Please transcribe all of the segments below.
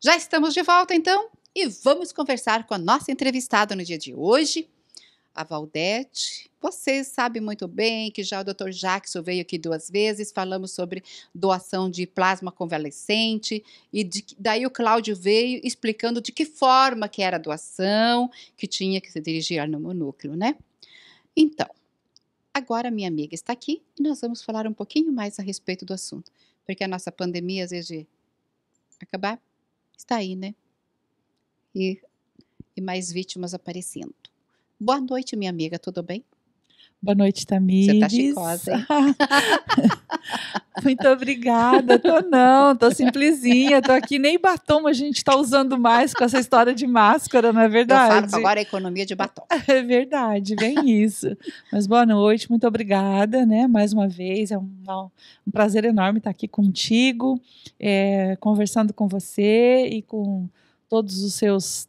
Já estamos de volta então e vamos conversar com a nossa entrevistada no dia de hoje, a Valdete. Vocês sabem muito bem que já o Dr. Jackson veio aqui duas vezes, falamos sobre doação de plasma convalescente e de, daí o Cláudio veio explicando de que forma que era a doação, que tinha que se dirigir ao núcleo, né? Então, agora minha amiga está aqui e nós vamos falar um pouquinho mais a respeito do assunto, porque a nossa pandemia às vezes acabar está aí, né? E, e mais vítimas aparecendo. Boa noite, minha amiga, tudo bem? Boa noite, Tamires. Você tá chicosa, hein? Muito obrigada. Tô não, tô simplesinha, tô aqui nem batom a gente tá usando mais com essa história de máscara, não é verdade? Eu falo agora é economia de batom. É verdade, bem isso. Mas boa noite, muito obrigada, né? Mais uma vez, é um, é um prazer enorme estar aqui contigo, é, conversando com você e com todos os seus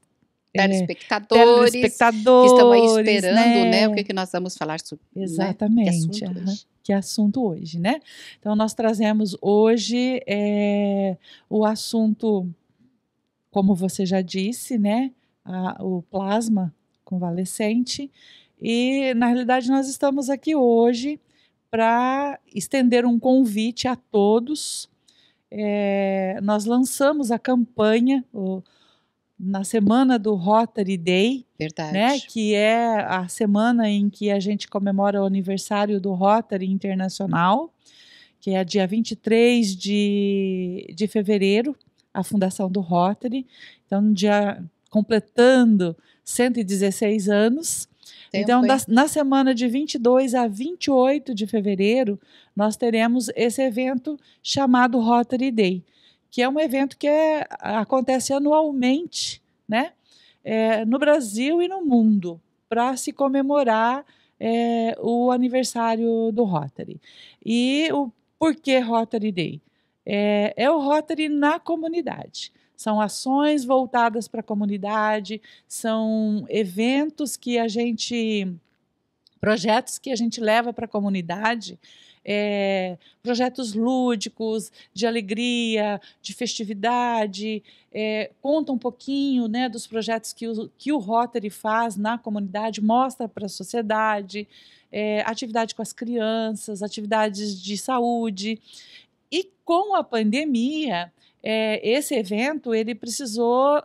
telespectadores, é, telespectadores que estão aí esperando, né? né? O que, que nós vamos falar sobre. Exatamente. Né? Que, assunto uhum. que assunto hoje, né? Então, nós trazemos hoje é, o assunto, como você já disse, né? A, o plasma convalescente. E, na realidade, nós estamos aqui hoje para estender um convite a todos. É, nós lançamos a campanha, o, na semana do Rotary Day, né, Verdade. né, que é a semana em que a gente comemora o aniversário do Rotary Internacional, que é dia 23 de, de fevereiro, a fundação do Rotary. Então, no dia completando 116 anos. Tempo, então, da, na semana de 22 a 28 de fevereiro, nós teremos esse evento chamado Rotary Day que é um evento que é, acontece anualmente né? É, no Brasil e no mundo, para se comemorar é, o aniversário do Rotary. E o porquê Rotary Day? É, é o Rotary na comunidade. São ações voltadas para a comunidade, são eventos que a gente. projetos que a gente leva para a comunidade é, projetos lúdicos, de alegria, de festividade. É, conta um pouquinho né, dos projetos que o, que o Rotary faz na comunidade, mostra para a sociedade. É, atividade com as crianças, atividades de saúde. E com a pandemia, é, esse evento ele precisou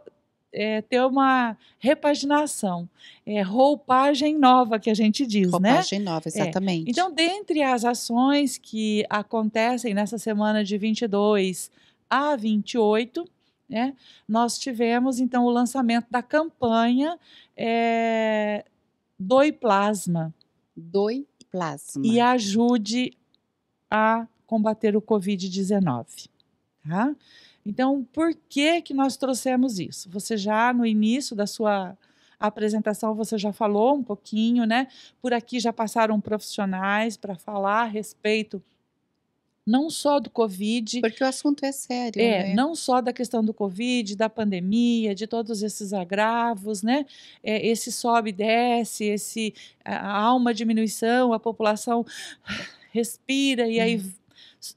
é, ter uma repaginação, é, roupagem nova que a gente diz, roupagem né? Roupagem nova, é. exatamente. É. Então, dentre as ações que acontecem nessa semana de 22 a 28, né, nós tivemos então o lançamento da campanha é, Doi Plasma. Doi Plasma. E ajude a combater o Covid-19. Tá? Então, por que que nós trouxemos isso? Você já no início da sua apresentação você já falou um pouquinho, né? Por aqui já passaram profissionais para falar a respeito não só do Covid. Porque o assunto é sério. É, né? não só da questão do Covid, da pandemia, de todos esses agravos, né? É, esse sobe e desce, esse, há uma diminuição, a população respira e aí uhum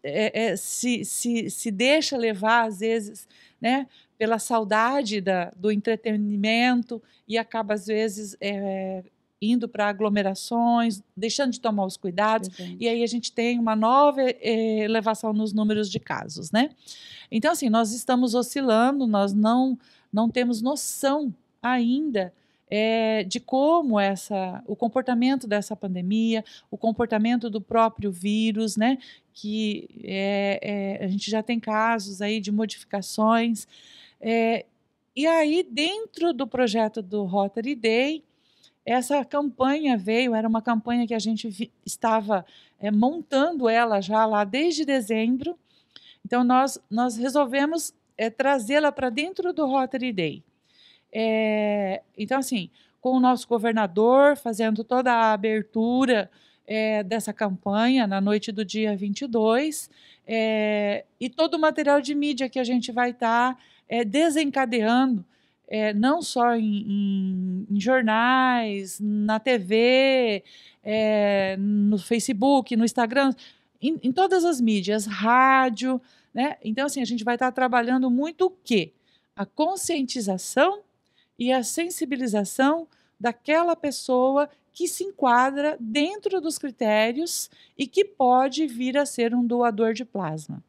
é, é, se, se, se deixa levar, às vezes, né, pela saudade da, do entretenimento e acaba, às vezes, é, indo para aglomerações, deixando de tomar os cuidados, Entendi. e aí a gente tem uma nova é, elevação nos números de casos, né? Então, assim, nós estamos oscilando, nós não, não temos noção ainda é, de como essa, o comportamento dessa pandemia, o comportamento do próprio vírus, né? que é, é, a gente já tem casos aí de modificações. É, e aí, dentro do projeto do Rotary Day, essa campanha veio, era uma campanha que a gente vi, estava é, montando ela já lá desde dezembro. Então, nós, nós resolvemos é, trazê-la para dentro do Rotary Day. É, então, assim, com o nosso governador fazendo toda a abertura é, dessa campanha, na noite do dia 22, é, e todo o material de mídia que a gente vai estar tá, é, desencadeando, é, não só em, em, em, jornais, na TV, é, no Facebook, no Instagram, em, em, todas as mídias, rádio. Né? Então, assim, a gente vai estar tá trabalhando muito o quê? A conscientização e a sensibilização daquela pessoa que se enquadra dentro dos critérios e que pode vir a ser um doador de plasma.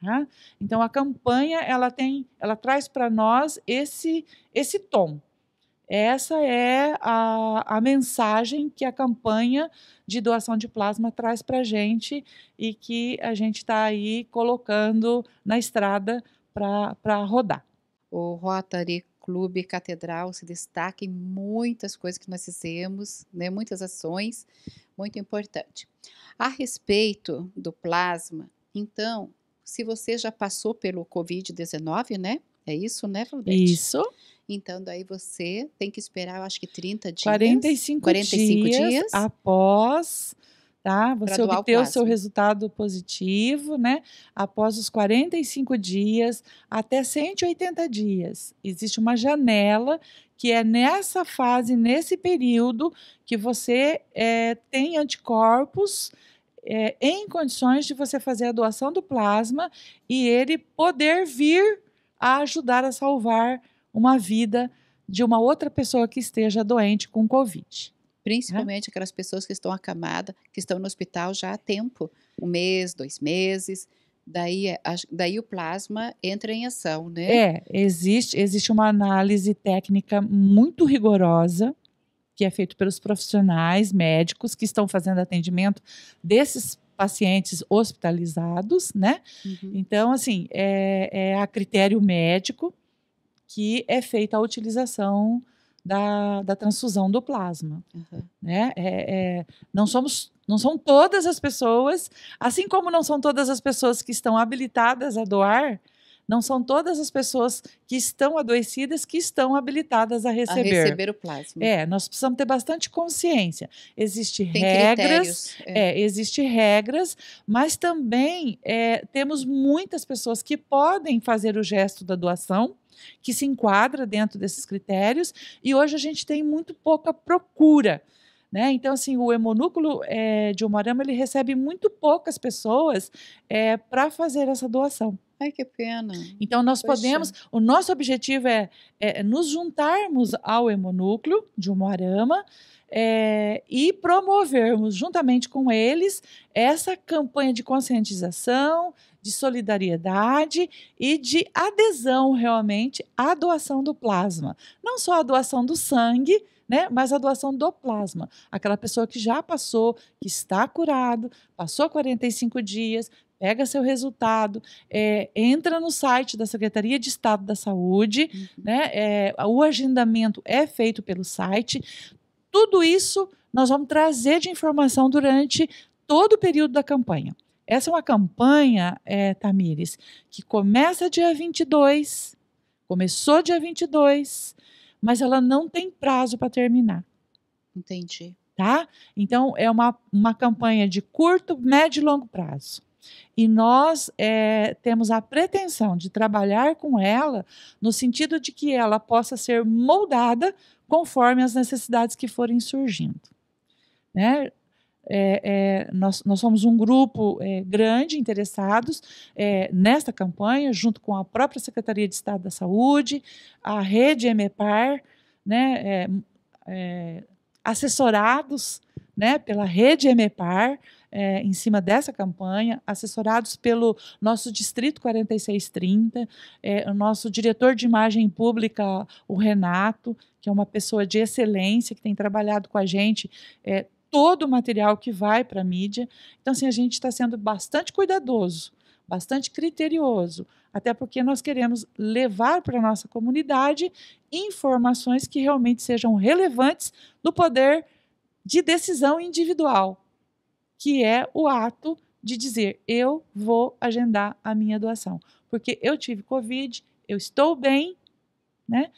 Tá? Então a campanha ela tem, ela traz para nós esse esse tom. Essa é a, a mensagem que a campanha de doação de plasma traz para a gente e que a gente está aí colocando na estrada para rodar. O Rotary Clube Catedral se destaquem muitas coisas que nós fizemos, né, muitas ações, muito importante. A respeito do plasma, então, se você já passou pelo Covid-19, né? É isso, né, Valdete? Isso. Então, daí você tem que esperar, eu acho que 30 dias. 45, 45 dias, dias após tá? Você obteu o seu resultado positivo, né? Após os 45 dias até 180 dias. Existe uma janela que é nessa fase, nesse período, que você é, tem anticorpos. É, em condições de você fazer a doação do plasma e ele poder vir a ajudar a salvar uma vida de uma outra pessoa que esteja doente com Covid. Principalmente uhum. aquelas pessoas que estão acamadas, que estão no hospital já há tempo um mês, dois meses. Daí, daí o plasma entra em ação, né? É, existe, existe uma análise técnica muito rigorosa que é feito pelos profissionais médicos que estão fazendo atendimento desses pacientes hospitalizados, né? Uhum. Então, assim, é, é a critério médico que é feita a utilização da, da transfusão do plasma. Uhum. Né? É, é, não somos não são todas as pessoas, assim como não são todas as pessoas que estão habilitadas a doar, não são todas as pessoas que estão adoecidas que estão habilitadas a receber. A receber o plasma. É, nós precisamos ter bastante consciência. Existem regras, é. é existem regras, mas também é, temos muitas pessoas que podem fazer o gesto da doação, que se enquadra dentro desses critérios, e hoje a gente tem muito pouca procura. Né? Então, assim, o hemonúculo é, de Umarama, ele recebe muito poucas pessoas é, eh, para fazer essa doação. Ai, que pena. Então, nós Poxa. É. podemos, o nosso objetivo é, é, nos juntarmos ao hemonúcleo de Umuarama é, eh, e promovermos, juntamente com eles, essa campanha de conscientização, de solidariedade e de adesão realmente à doação do plasma. Não só à doação do sangue, né? Mas a doação do plasma, aquela pessoa que já passou, que está curado, passou 45 dias, pega seu resultado, é, entra no site da Secretaria de Estado da Saúde, uhum. né? É, o agendamento é feito pelo site. Tudo isso nós vamos trazer de informação durante todo o período da campanha. Essa é uma campanha, é, Tamires, que começa dia 22, começou dia 22, mas ela não tem prazo para terminar. Entendi. Tá? Então, é uma, uma campanha de curto, médio e longo prazo. E nós é, temos a pretensão de trabalhar com ela no sentido de que ela possa ser moldada conforme as necessidades que forem surgindo. Né? é, é, nós, nós, somos um grupo é, grande interessados é, nesta campanha, junto com a própria Secretaria de Estado da Saúde, a rede EMEPAR, né, é, é, assessorados né, pela rede EMEPAR, é, em cima dessa campanha, assessorados pelo nosso Distrito 4630, é, o nosso diretor de imagem pública, o Renato, que é uma pessoa de excelência, que tem trabalhado com a gente é, todo o material que vai para a mídia. Então, assim, a gente está sendo bastante cuidadoso, bastante criterioso, até porque nós queremos levar para a nossa comunidade informações que realmente sejam relevantes no poder de decisão individual, que é o ato de dizer: eu vou agendar a minha doação, porque eu tive Covid, eu estou bem, né?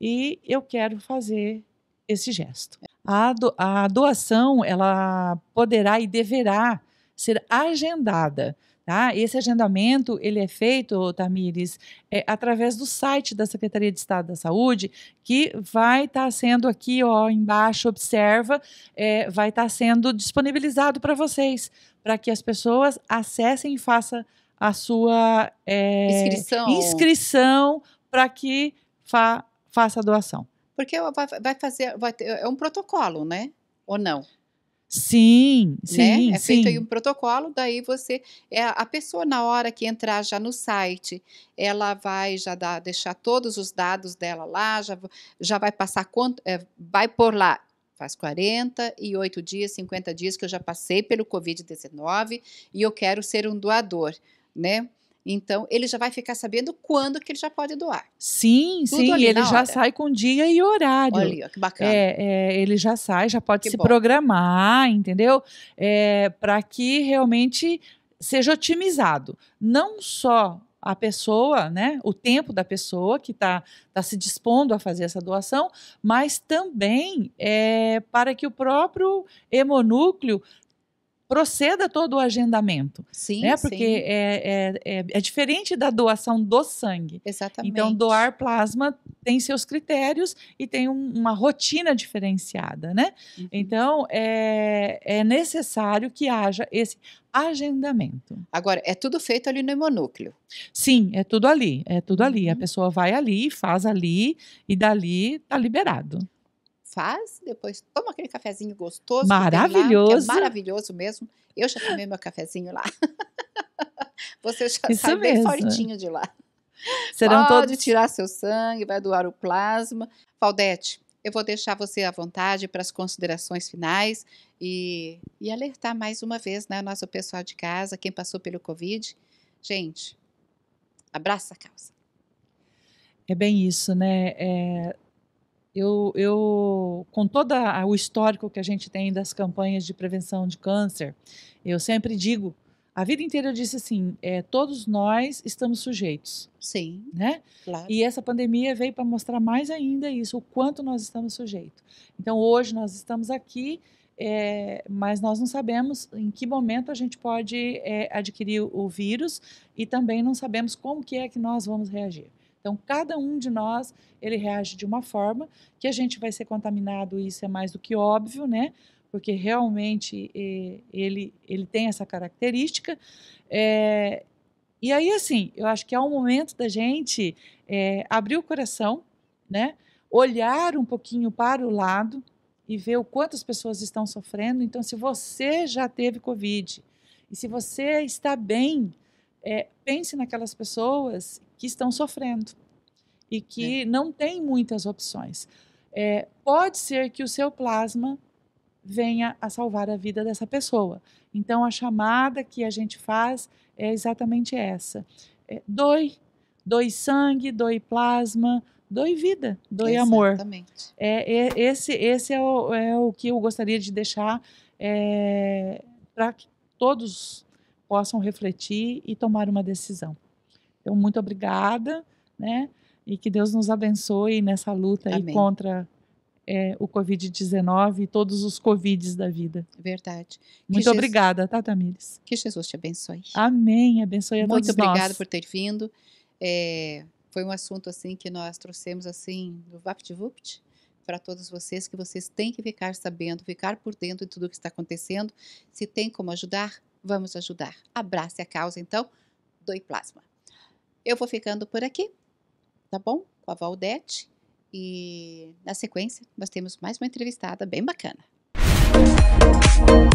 E eu quero fazer esse gesto a, do, a doação ela poderá e deverá ser agendada. Tá? Esse agendamento ele é feito, Tamires, é, através do site da Secretaria de Estado da Saúde, que vai estar tá sendo aqui, ó, embaixo, observa, é, vai estar tá sendo disponibilizado para vocês, para que as pessoas acessem e façam a sua é, inscrição, inscrição para que fa faça a doação. Porque vai fazer, vai ter, é um protocolo, né? Ou não? Sim, né? sim, né? É sim. feito aí um protocolo, daí você é a pessoa na hora que entrar já no site, ela vai já dar, deixar todos os dados dela lá, já, já vai passar quanto, é, vai por lá faz 48 dias, 50 dias que eu já passei pelo COVID-19 e eu quero ser um doador, né? Então, ele já vai ficar sabendo quando que ele já pode doar. Sim, Tudo sim, ele já sai com dia e horário. Olha ali, ó, que bacana. É, é, ele já sai, já pode que se bom. programar, entendeu? É, Para que realmente seja otimizado. Não só a pessoa, né, o tempo da pessoa que está tá se dispondo a fazer essa doação, mas também é, para que o próprio hemonúcleo proceda todo o agendamento. Sim, né? Porque sim. É, é, é, é, diferente da doação do sangue. Exatamente. Então, doar plasma tem seus critérios e tem um, uma rotina diferenciada, né? Uhum. Então, é, é necessário que haja esse agendamento. Agora, é tudo feito ali no hemonúcleo? Sim, é tudo ali, é tudo ali. Uhum. A pessoa vai ali, faz ali e dali está liberado faz, depois toma aquele cafezinho gostoso. É maravilhoso. Lá, é maravilhoso mesmo. Eu já tomei meu cafezinho lá. Você já Isso sai mesmo. bem fortinho de lá. Serão Pode todos... tirar seu sangue, vai doar o plasma. Valdete, eu vou deixar você à vontade para as considerações finais e, e alertar mais uma vez né, nosso pessoal de casa, quem passou pelo Covid. Gente, abraça a causa. É bem isso, né? É, eu, eu com todo o histórico que a gente tem das campanhas de prevenção de câncer, eu sempre digo, a vida inteira eu disse assim, é, todos nós estamos sujeitos. Sim. Né? Claro. E essa pandemia veio para mostrar mais ainda isso, o quanto nós estamos sujeitos. Então hoje nós estamos aqui, é, mas nós não sabemos em que momento a gente pode é, adquirir o vírus e também não sabemos como que é que nós vamos reagir. Então, cada um de nós, ele reage de uma forma, que a gente vai ser contaminado, isso é mais do que óbvio, né? Porque realmente ele, ele tem essa característica. É, e aí, assim, eu acho que é um momento da gente é, abrir o coração, né? Olhar um pouquinho para o lado e ver o quanto as pessoas estão sofrendo. Então, se você já teve Covid e se você está bem, é, pense naquelas pessoas que estão sofrendo e que é. não têm muitas opções. É, pode ser que o seu plasma venha a salvar a vida dessa pessoa. Então, a chamada que a gente faz é exatamente essa: é, doe, doe sangue, doe plasma, doe vida, doe amor. Exatamente. É, é esse esse é o, é o que eu gostaria de deixar é, para que todos possam refletir e tomar uma decisão. Então, muito obrigada, né? E que Deus nos abençoe nessa luta aí contra é, o Covid-19 e todos os Covids da vida. Verdade. Muito obrigada, Jesus... tá, Tamires? Que Jesus te abençoe. Amém. Abençoe a Muito todos Muito obrigada por ter vindo. É, foi um assunto assim que nós trouxemos assim do VaptVupt para todos vocês que vocês têm que ficar sabendo, ficar por dentro de tudo o que está acontecendo. Se tem como ajudar, Vamos ajudar. Abrace a causa, então, do plasma. Eu vou ficando por aqui, tá bom? Com a Valdete. E na sequência, nós temos mais uma entrevistada bem bacana. Música